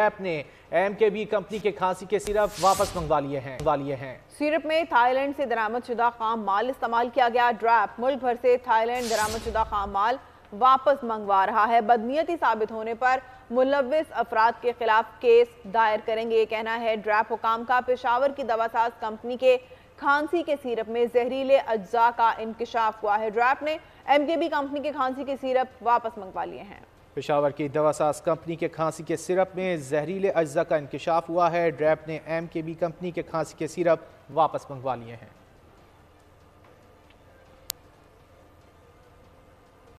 app ने M के B company के खांसी के सिरप वापस मंगवा लिए हैं मंगवा लिए हैं सिरप में थाईलैंड से दरामद शुदा खाम माल इस्तेमाल किया गया ड्रैप मुल्क भर से थाईलैंड दरामद शुदा खाम माल वापस मंगवा रहा है बदनीयती साबित होने पर मुलविस अफराद के खिलाफ केस दायर करेंगे ये कहना है ड्रैप हुकाम का पेशावर की दवासाज कंपनी के खांसी के सिरप में जहरीले अज्जा का इंकशाफ हुआ है ड्रैप ने एमकेबी कंपनी के खांसी के सिरप वापस मंगवा लिए हैं पेशावर की दवासाज कंपनी के खांसी के सिरप में जहरीले अज्जा का इंकशाफ हुआ है ड्रैप ने एम के बी कंपनी के खांसी के सिरप वापस मंगवा लिए हैं